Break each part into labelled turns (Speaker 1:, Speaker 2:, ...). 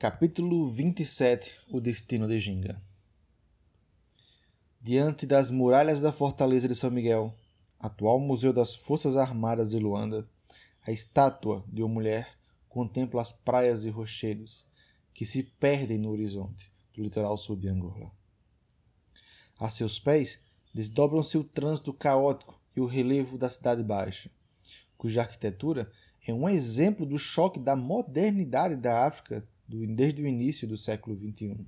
Speaker 1: Capítulo 27 O Destino de Ginga Diante das muralhas da Fortaleza de São Miguel, atual Museu das Forças Armadas de Luanda, a estátua de uma mulher contempla as praias e rochedos que se perdem no horizonte do litoral sul de Angola. A seus pés desdobram-se o trânsito caótico e o relevo da Cidade Baixa, cuja arquitetura é um exemplo do choque da modernidade da África desde o início do século XXI.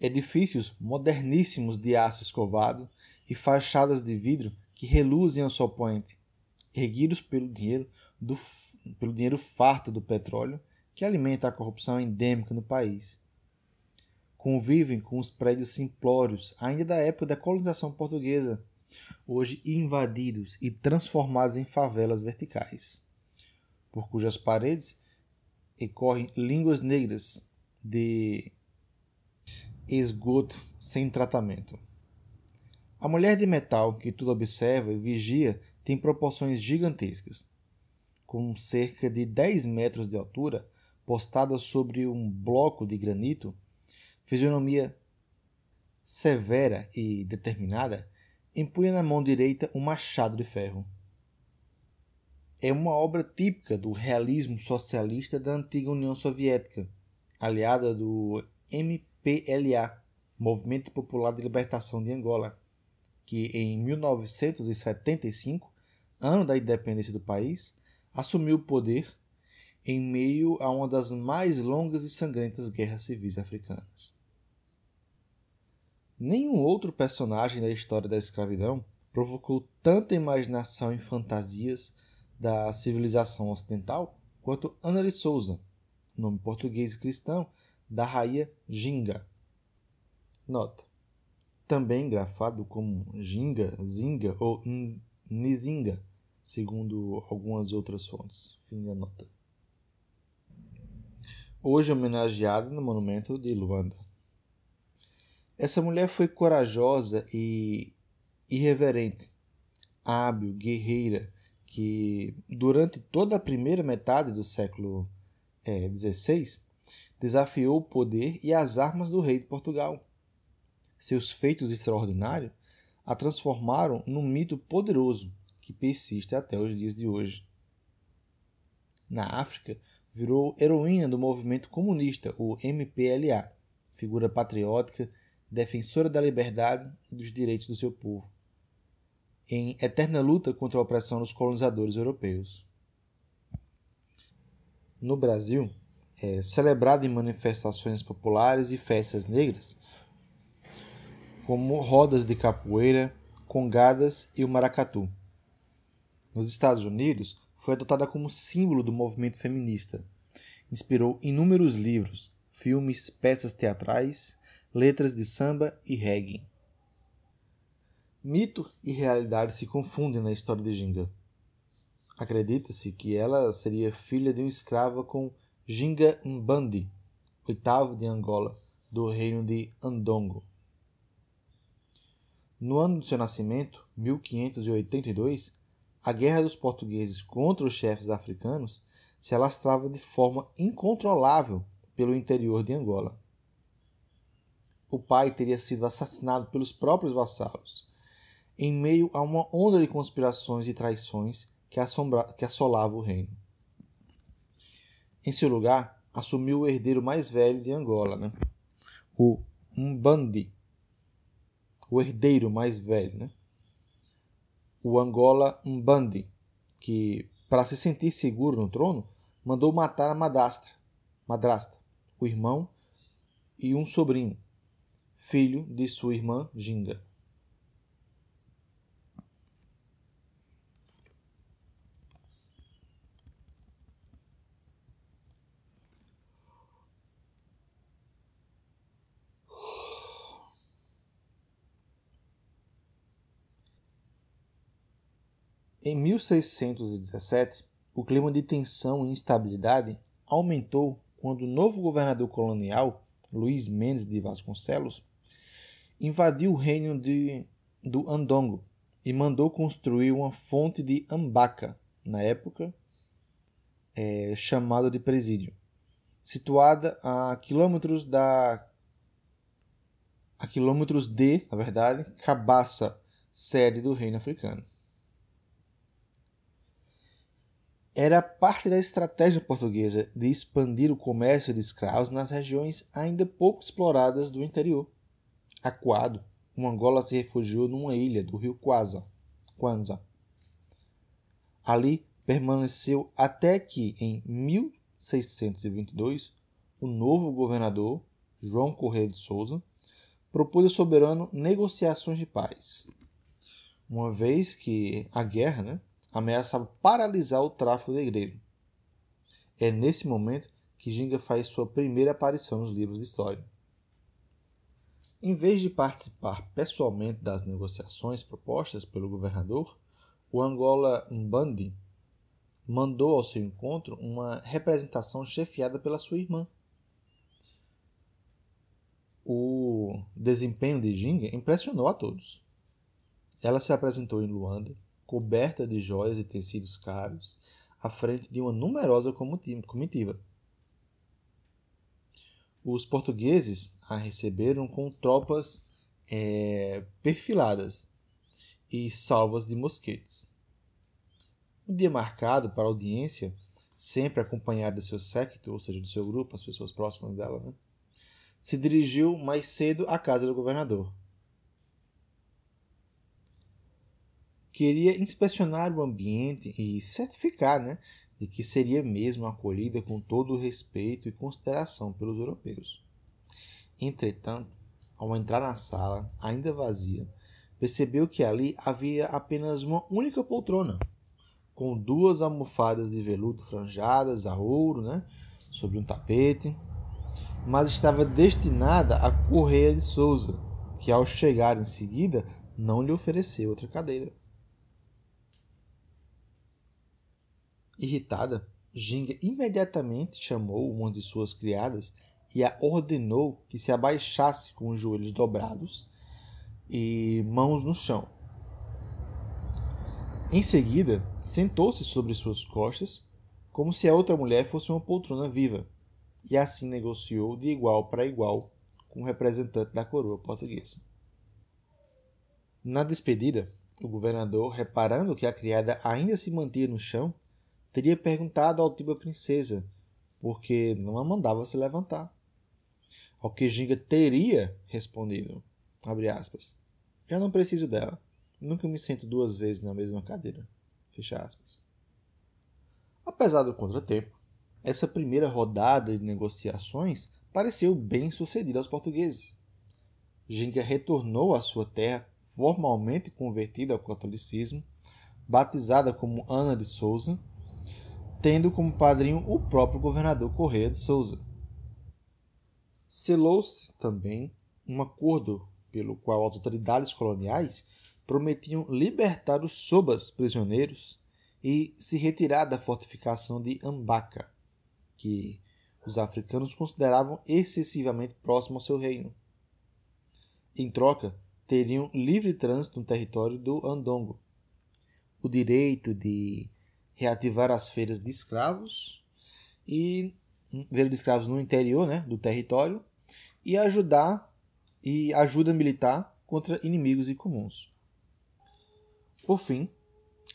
Speaker 1: Edifícios moderníssimos de aço escovado e fachadas de vidro que reluzem ao sol poente, erguidos pelo dinheiro, do, pelo dinheiro farto do petróleo que alimenta a corrupção endêmica no país. Convivem com os prédios simplórios, ainda da época da colonização portuguesa, hoje invadidos e transformados em favelas verticais, por cujas paredes e correm línguas negras de esgoto sem tratamento. A mulher de metal que tudo observa e vigia tem proporções gigantescas. Com cerca de 10 metros de altura, postada sobre um bloco de granito, fisionomia severa e determinada, empunha na mão direita um machado de ferro é uma obra típica do realismo socialista da antiga União Soviética, aliada do MPLA, Movimento Popular de Libertação de Angola, que em 1975, ano da independência do país, assumiu o poder em meio a uma das mais longas e sangrentas guerras civis africanas. Nenhum outro personagem da história da escravidão provocou tanta imaginação e fantasias da civilização ocidental, quanto Ana de Souza, nome português e cristão da raia Ginga. Nota. Também grafado como Ginga, Zinga ou Nizinga, segundo algumas outras fontes. Fim da nota. Hoje homenageada no monumento de Luanda. Essa mulher foi corajosa e irreverente, hábil, guerreira, que durante toda a primeira metade do século XVI é, desafiou o poder e as armas do rei de Portugal. Seus feitos extraordinários a transformaram num mito poderoso que persiste até os dias de hoje. Na África, virou heroína do movimento comunista, o MPLA, figura patriótica, defensora da liberdade e dos direitos do seu povo em eterna luta contra a opressão dos colonizadores europeus. No Brasil, é celebrado em manifestações populares e festas negras, como rodas de capoeira, congadas e o maracatu. Nos Estados Unidos, foi adotada como símbolo do movimento feminista. Inspirou inúmeros livros, filmes, peças teatrais, letras de samba e reggae. Mito e realidade se confundem na história de Ginga. Acredita-se que ela seria filha de um escravo com Ginga Mbandi, oitavo de Angola, do reino de Andongo. No ano de seu nascimento, 1582, a guerra dos portugueses contra os chefes africanos se alastrava de forma incontrolável pelo interior de Angola. O pai teria sido assassinado pelos próprios vassalos em meio a uma onda de conspirações e traições que, assombra... que assolava o reino. Em seu lugar, assumiu o herdeiro mais velho de Angola, né? o Mbandi, o herdeiro mais velho, né? o Angola Mbandi, que, para se sentir seguro no trono, mandou matar a madrasta, madrasta, o irmão e um sobrinho, filho de sua irmã Ginga. Em 1617, o clima de tensão e instabilidade aumentou quando o novo governador colonial, Luiz Mendes de Vasconcelos, invadiu o reino de, do Andongo e mandou construir uma fonte de Ambaca, na época é, chamada de Presídio, situada a quilômetros da a quilômetros de, na verdade, Cabaça, sede do reino africano. era parte da estratégia portuguesa de expandir o comércio de escravos nas regiões ainda pouco exploradas do interior. Acuado, um Angola se refugiou numa ilha do rio Quaza, Kwanza. Ali permaneceu até que, em 1622, o novo governador, João Correia de Souza, propôs ao soberano negociações de paz. Uma vez que a guerra, né, ameaçava paralisar o tráfego negreiro. É nesse momento que Ginga faz sua primeira aparição nos livros de história. Em vez de participar pessoalmente das negociações propostas pelo governador, o Angola Mbandi mandou ao seu encontro uma representação chefiada pela sua irmã. O desempenho de Ginga impressionou a todos. Ela se apresentou em Luanda, coberta de joias e tecidos caros, à frente de uma numerosa comitiva. Os portugueses a receberam com tropas é, perfiladas e salvas de mosquetes. Um dia marcado para a audiência, sempre acompanhada do seu séquito, ou seja, do seu grupo, as pessoas próximas dela, né? se dirigiu mais cedo à casa do governador. queria inspecionar o ambiente e se certificar né, de que seria mesmo acolhida com todo o respeito e consideração pelos europeus. Entretanto, ao entrar na sala, ainda vazia, percebeu que ali havia apenas uma única poltrona, com duas almofadas de veludo franjadas a ouro, né, sobre um tapete, mas estava destinada a Correia de Souza, que ao chegar em seguida não lhe ofereceu outra cadeira. Irritada, Ginga imediatamente chamou uma de suas criadas e a ordenou que se abaixasse com os joelhos dobrados e mãos no chão. Em seguida, sentou-se sobre suas costas, como se a outra mulher fosse uma poltrona viva, e assim negociou de igual para igual com o representante da coroa portuguesa. Na despedida, o governador, reparando que a criada ainda se mantinha no chão, teria perguntado ao Tiba Princesa, porque não a mandava se levantar. Ao que Ginga teria respondido, abre aspas, já não preciso dela. Nunca me sento duas vezes na mesma cadeira. Fecha aspas. Apesar do contratempo, essa primeira rodada de negociações pareceu bem sucedida aos portugueses. Ginga retornou à sua terra, formalmente convertida ao catolicismo, batizada como Ana de Souza, tendo como padrinho o próprio governador Correia de Souza. Selou-se também um acordo pelo qual as autoridades coloniais prometiam libertar os sobas prisioneiros e se retirar da fortificação de Ambaca, que os africanos consideravam excessivamente próximo ao seu reino. Em troca, teriam livre trânsito no território do Andongo, o direito de reativar as feiras de escravos e feira de escravos no interior, né, do território e ajudar e ajuda militar contra inimigos e comuns. Por fim,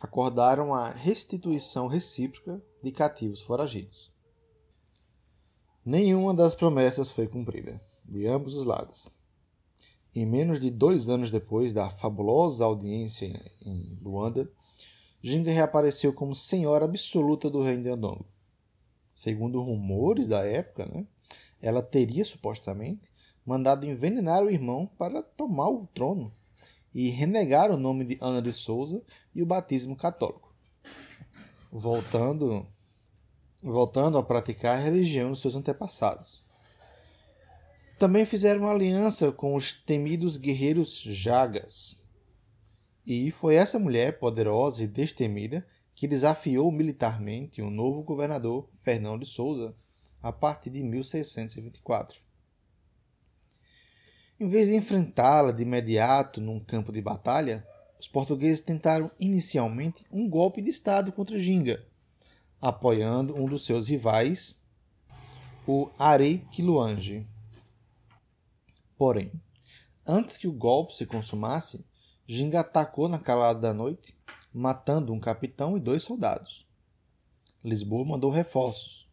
Speaker 1: acordaram a restituição recíproca de cativos foragidos. Nenhuma das promessas foi cumprida, de ambos os lados. Em menos de dois anos depois da fabulosa audiência em Luanda, Jinga reapareceu como senhora absoluta do reino de Andongo. Segundo rumores da época, né, ela teria supostamente mandado envenenar o irmão para tomar o trono e renegar o nome de Ana de Souza e o batismo católico, voltando voltando a praticar a religião dos seus antepassados. Também fizeram aliança com os temidos guerreiros Jagas, e foi essa mulher poderosa e destemida que desafiou militarmente o novo governador Fernão de Souza a partir de 1624. Em vez de enfrentá-la de imediato num campo de batalha, os portugueses tentaram inicialmente um golpe de Estado contra Ginga, apoiando um dos seus rivais, o Arei Quiluange. Porém, antes que o golpe se consumasse, Ginga atacou na calada da noite, matando um capitão e dois soldados. Lisboa mandou reforços.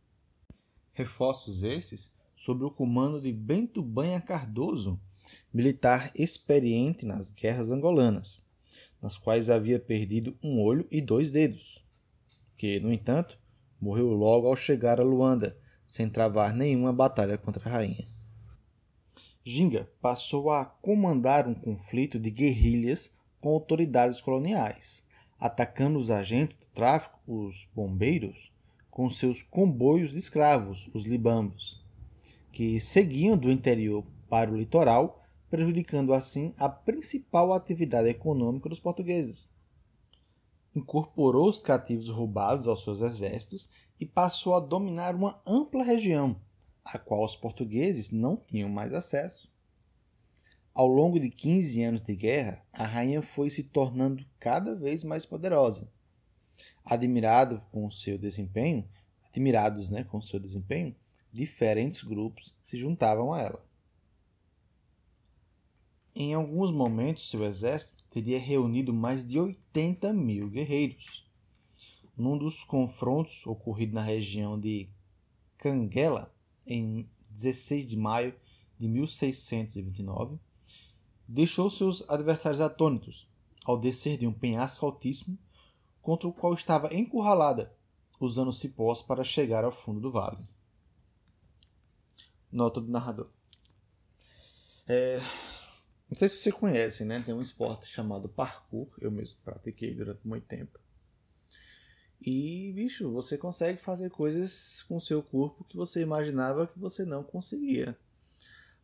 Speaker 1: Reforços esses sob o comando de Bento Banha Cardoso, militar experiente nas guerras angolanas, nas quais havia perdido um olho e dois dedos, que, no entanto, morreu logo ao chegar a Luanda, sem travar nenhuma batalha contra a rainha. Ginga passou a comandar um conflito de guerrilhas com autoridades coloniais, atacando os agentes do tráfico, os bombeiros, com seus comboios de escravos, os libambos, que seguiam do interior para o litoral, prejudicando assim a principal atividade econômica dos portugueses. Incorporou os cativos roubados aos seus exércitos e passou a dominar uma ampla região, a qual os portugueses não tinham mais acesso. Ao longo de 15 anos de guerra, a rainha foi se tornando cada vez mais poderosa. Admirado com seu desempenho, admirados, né, com seu desempenho, diferentes grupos se juntavam a ela. Em alguns momentos, seu exército teria reunido mais de 80 mil guerreiros. Num dos confrontos ocorrido na região de Canguela, em 16 de maio de 1629, deixou seus adversários atônitos ao descer de um penhasco altíssimo contra o qual estava encurralada, usando cipós para chegar ao fundo do vale. Nota do narrador. É, não sei se você conhece, né? Tem um esporte chamado parkour, eu mesmo pratiquei durante muito tempo. E, bicho, você consegue fazer coisas com seu corpo que você imaginava que você não conseguia.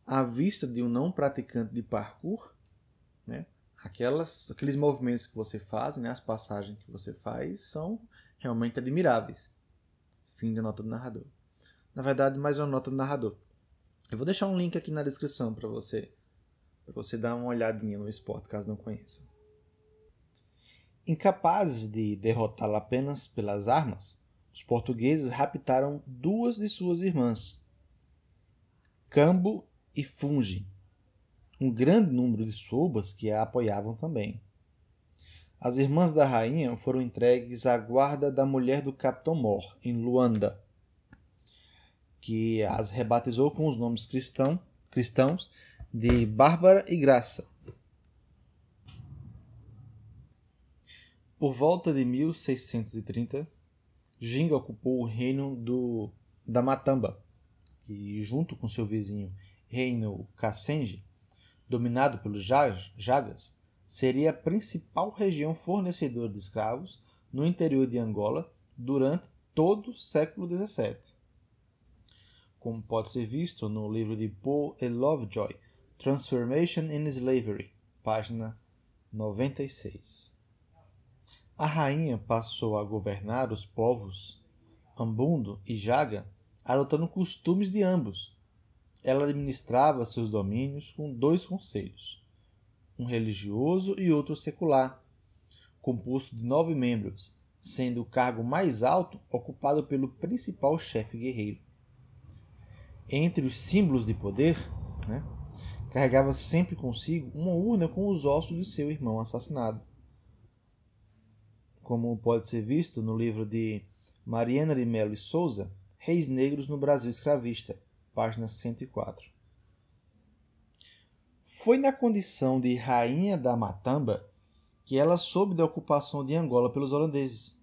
Speaker 1: À vista de um não praticante de parkour, né, aquelas, aqueles movimentos que você faz, né, as passagens que você faz, são realmente admiráveis. Fim da nota do narrador. Na verdade, mais uma nota do narrador. Eu vou deixar um link aqui na descrição para você, para você dar uma olhadinha no esporte, caso não conheça. Incapazes de derrotá-la apenas pelas armas, os portugueses raptaram duas de suas irmãs, Cambo e Funge, um grande número de sobas que a apoiavam também. As irmãs da rainha foram entregues à guarda da mulher do capitão Mor, em Luanda, que as rebatizou com os nomes cristão, cristãos de Bárbara e Graça. Por volta de 1630, Ginga ocupou o reino do, da Matamba e, junto com seu vizinho reino Kassenji, dominado pelos Jagas, seria a principal região fornecedora de escravos no interior de Angola durante todo o século XVII. Como pode ser visto no livro de Paul E. Lovejoy, Transformation in Slavery, página 96. A rainha passou a governar os povos Ambundo e Jaga, adotando costumes de ambos. Ela administrava seus domínios com dois conselhos, um religioso e outro secular, composto de nove membros, sendo o cargo mais alto ocupado pelo principal chefe guerreiro. Entre os símbolos de poder, né, carregava sempre consigo uma urna com os ossos de seu irmão assassinado como pode ser visto no livro de Mariana de Melo e Souza, Reis Negros no Brasil Escravista, página 104. Foi na condição de rainha da Matamba que ela soube da ocupação de Angola pelos holandeses.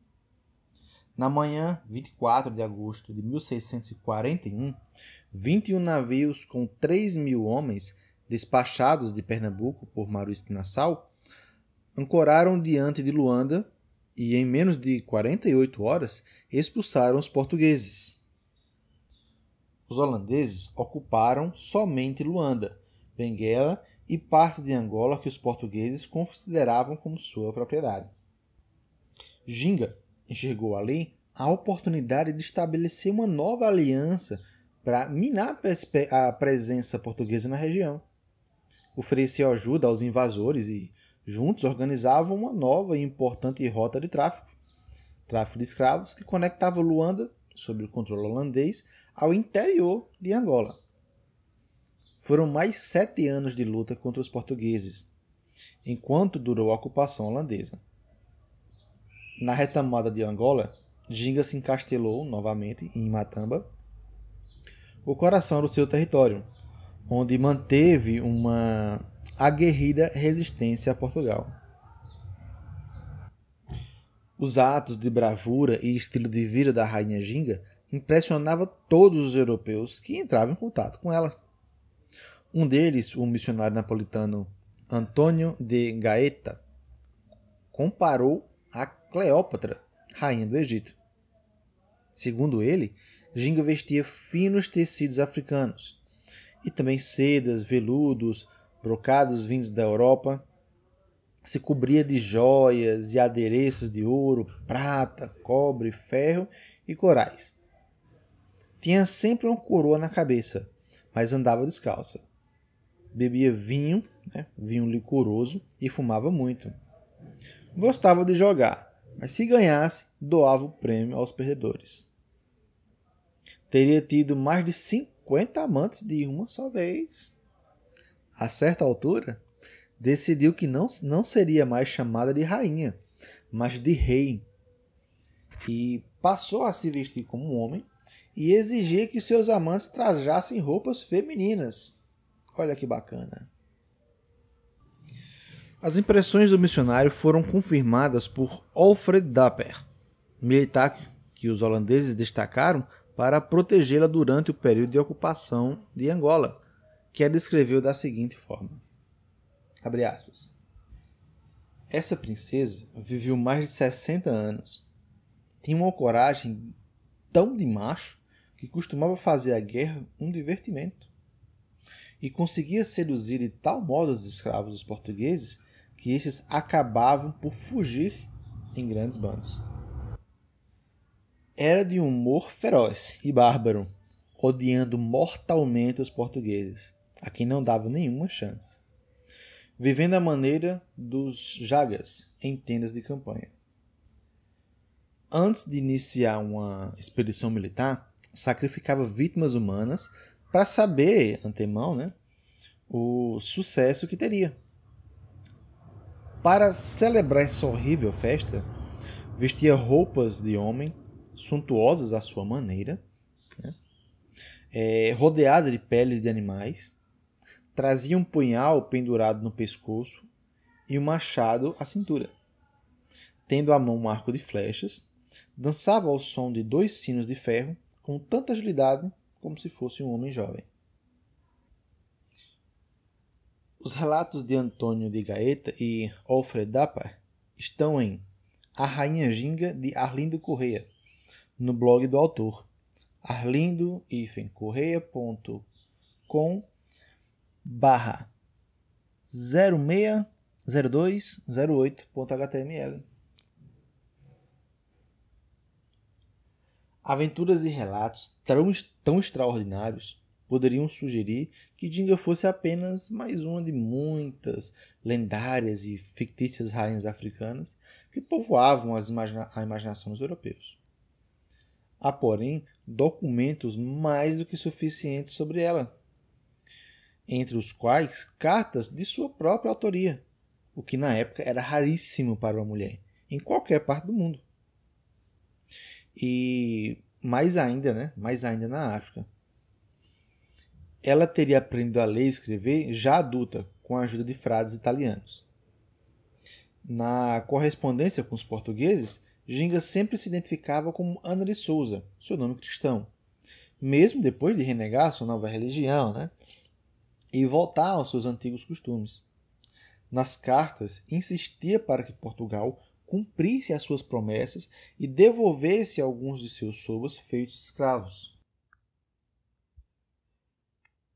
Speaker 1: Na manhã 24 de agosto de 1641, 21 navios com 3 mil homens despachados de Pernambuco por Marista Nassau ancoraram diante de Luanda e em menos de 48 horas expulsaram os portugueses. Os holandeses ocuparam somente Luanda, Benguela e partes de Angola que os portugueses consideravam como sua propriedade. Ginga enxergou ali a oportunidade de estabelecer uma nova aliança para minar a presença portuguesa na região. Ofereceu ajuda aos invasores e Juntos organizavam uma nova e importante rota de tráfico, tráfico de escravos, que conectava Luanda, sob o controle holandês, ao interior de Angola. Foram mais sete anos de luta contra os portugueses, enquanto durou a ocupação holandesa. Na retamada de Angola, Ginga se encastelou novamente em Matamba, o coração do seu território, onde manteve uma aguerrida resistência a Portugal. Os atos de bravura e estilo de vida da rainha Ginga impressionavam todos os europeus que entravam em contato com ela. Um deles, o missionário napolitano Antônio de Gaeta, comparou a Cleópatra, rainha do Egito. Segundo ele, Ginga vestia finos tecidos africanos e também sedas, veludos, brocados vindos da Europa, se cobria de joias e adereços de ouro, prata, cobre, ferro e corais. Tinha sempre uma coroa na cabeça, mas andava descalça. Bebia vinho, né, vinho licoroso, e fumava muito. Gostava de jogar, mas se ganhasse, doava o prêmio aos perdedores. Teria tido mais de 50 amantes de uma só vez a certa altura, decidiu que não, não seria mais chamada de rainha, mas de rei. E passou a se vestir como um homem e exigia que seus amantes trajassem roupas femininas. Olha que bacana. As impressões do missionário foram confirmadas por Alfred Dapper, militar que os holandeses destacaram para protegê-la durante o período de ocupação de Angola, que a descreveu da seguinte forma: Abre aspas. Essa princesa viveu mais de 60 anos. Tinha uma coragem tão de macho que costumava fazer a guerra um divertimento. E conseguia seduzir de tal modo os escravos dos portugueses que estes acabavam por fugir em grandes bandos. Era de humor feroz e bárbaro, odiando mortalmente os portugueses a quem não dava nenhuma chance. Vivendo a maneira dos jagas em tendas de campanha. Antes de iniciar uma expedição militar, sacrificava vítimas humanas para saber, antemão, né, o sucesso que teria. Para celebrar essa horrível festa, vestia roupas de homem, suntuosas à sua maneira, né? é, rodeada de peles de animais, Trazia um punhal pendurado no pescoço e um machado à cintura. Tendo à mão um arco de flechas, dançava ao som de dois sinos de ferro com tanta agilidade como se fosse um homem jovem. Os relatos de Antônio de Gaeta e Alfred Dapper estão em A Rainha Ginga de Arlindo Correia, no blog do autor, arlindo-correia.com barra 060208.html. Aventuras e relatos tão, tão extraordinários poderiam sugerir que Dinga fosse apenas mais uma de muitas lendárias e fictícias rainhas africanas que povoavam as imagina a imaginação dos europeus. Há, porém, documentos mais do que suficientes sobre ela, entre os quais cartas de sua própria autoria, o que na época era raríssimo para uma mulher, em qualquer parte do mundo. E mais ainda, né? Mais ainda na África. Ela teria aprendido a ler e escrever já adulta, com a ajuda de frades italianos. Na correspondência com os portugueses, Ginga sempre se identificava como Ana de Souza, seu nome cristão, mesmo depois de renegar sua nova religião, né? e voltar aos seus antigos costumes. Nas cartas, insistia para que Portugal cumprisse as suas promessas e devolvesse alguns de seus sobras feitos escravos.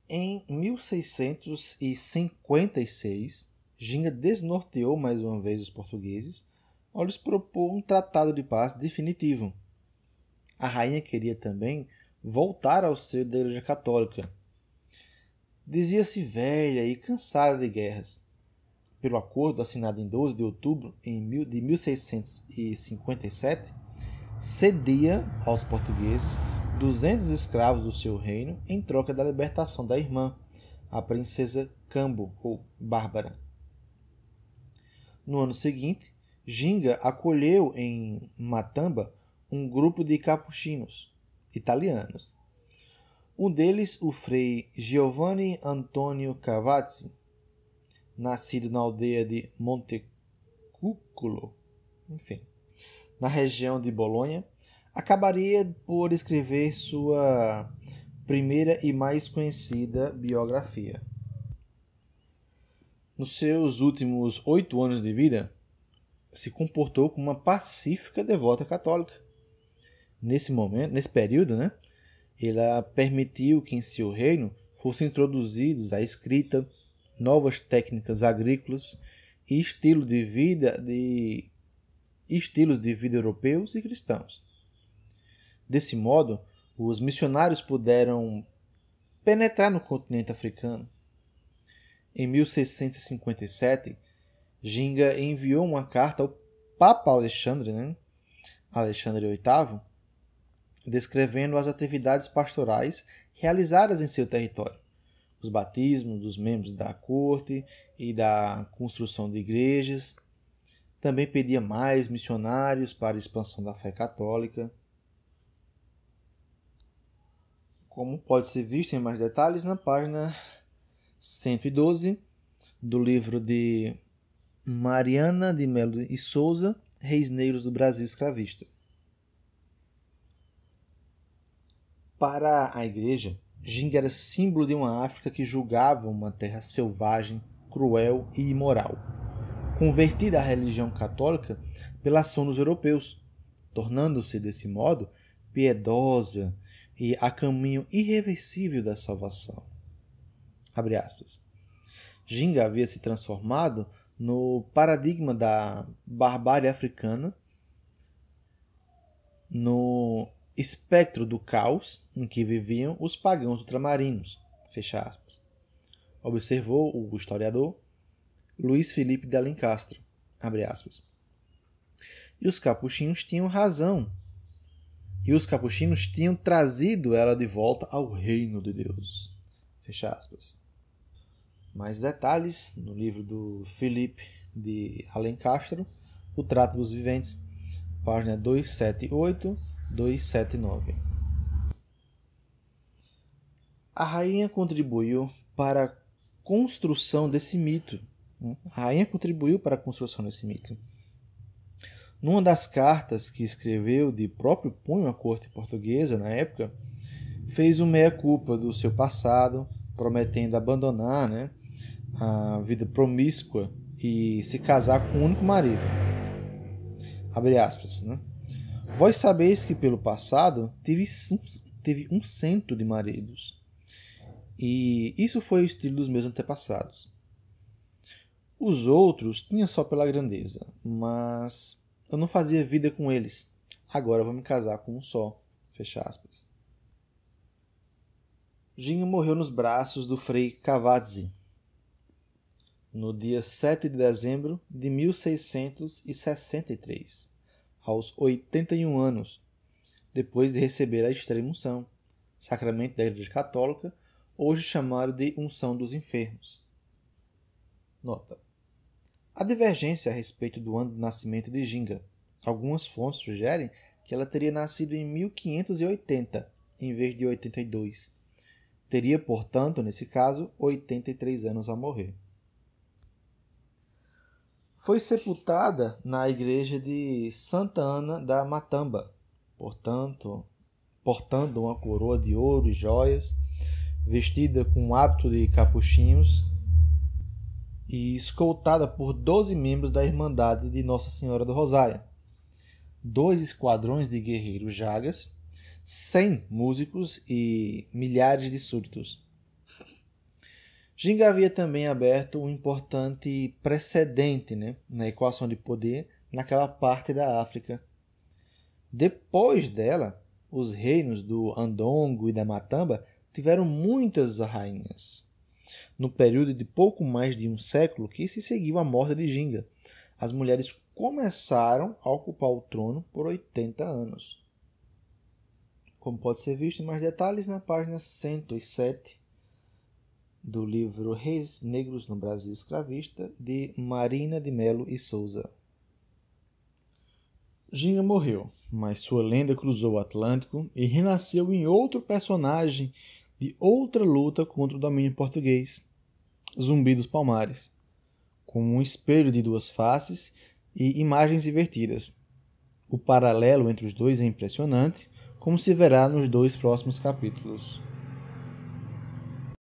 Speaker 1: Em 1656, Ginga desnorteou mais uma vez os portugueses ao lhes propor um tratado de paz definitivo. A rainha queria também voltar ao seio da Igreja Católica, dizia-se velha e cansada de guerras. Pelo acordo assinado em 12 de outubro de 1657, cedia aos portugueses 200 escravos do seu reino em troca da libertação da irmã, a princesa Cambo ou Bárbara. No ano seguinte, Ginga acolheu em Matamba um grupo de capuchinos italianos um deles, o frei Giovanni Antonio Cavazzi, nascido na aldeia de Montecuculo, enfim, na região de Bolonha, acabaria por escrever sua primeira e mais conhecida biografia. Nos seus últimos oito anos de vida, se comportou como uma pacífica devota católica. Nesse momento, nesse período, né? ela permitiu que em seu reino fossem introduzidos a escrita, novas técnicas agrícolas e estilo de vida de estilos de vida europeus e cristãos. Desse modo, os missionários puderam penetrar no continente africano. Em 1657, Ginga enviou uma carta ao Papa Alexandre, né? Alexandre VIII, descrevendo as atividades pastorais realizadas em seu território, os batismos dos membros da corte e da construção de igrejas. Também pedia mais missionários para a expansão da fé católica. Como pode ser visto em mais detalhes na página 112 do livro de Mariana de Melo e Souza, Reis Negros do Brasil Escravista. Para a igreja, Jing era símbolo de uma África que julgava uma terra selvagem, cruel e imoral. Convertida à religião católica pela ação dos europeus, tornando-se desse modo piedosa e a caminho irreversível da salvação. Abre aspas. Ginga havia se transformado no paradigma da barbárie africana, no espectro do caos em que viviam os pagãos ultramarinos. Fecha aspas. Observou o historiador Luiz Felipe de Alencastro. Abre aspas. E os capuchinhos tinham razão. E os capuchinhos tinham trazido ela de volta ao reino de Deus. Fecha aspas. Mais detalhes no livro do Felipe de Alencastro, O Trato dos Viventes, página 278 279. A rainha contribuiu para a construção desse mito. Né? A rainha contribuiu para a construção desse mito. Numa das cartas que escreveu de próprio punho à corte portuguesa na época, fez o meia-culpa do seu passado, prometendo abandonar né, a vida promíscua e se casar com um único marido. Abre aspas, né? Vós sabeis que pelo passado teve, teve um cento de maridos, e isso foi o estilo dos meus antepassados. Os outros tinha só pela grandeza, mas eu não fazia vida com eles. Agora vou me casar com um só. Fecha aspas. Ginho morreu nos braços do Frei Cavazzi no dia 7 de dezembro de 1663 aos 81 anos, depois de receber a extrema-unção, sacramento da Igreja Católica, hoje chamado de unção dos enfermos. Nota. A divergência a respeito do ano de nascimento de Ginga. Algumas fontes sugerem que ela teria nascido em 1580, em vez de 82. Teria, portanto, nesse caso, 83 anos a morrer foi sepultada na igreja de Santa Ana da Matamba, portanto, portando uma coroa de ouro e joias, vestida com um hábito de capuchinhos e escoltada por 12 membros da Irmandade de Nossa Senhora do Rosário, dois esquadrões de guerreiros jagas, 100 músicos e milhares de súditos. Ginga havia também aberto um importante precedente né, na equação de poder naquela parte da África. Depois dela, os reinos do Andongo e da Matamba tiveram muitas rainhas. No período de pouco mais de um século que se seguiu à morte de Ginga, as mulheres começaram a ocupar o trono por 80 anos. Como pode ser visto em mais detalhes na página 107 do livro Reis Negros no Brasil Escravista, de Marina de Melo e Souza. Ginga morreu, mas sua lenda cruzou o Atlântico e renasceu em outro personagem de outra luta contra o domínio português, Zumbi dos Palmares, como um espelho de duas faces e imagens invertidas. O paralelo entre os dois é impressionante, como se verá nos dois próximos capítulos.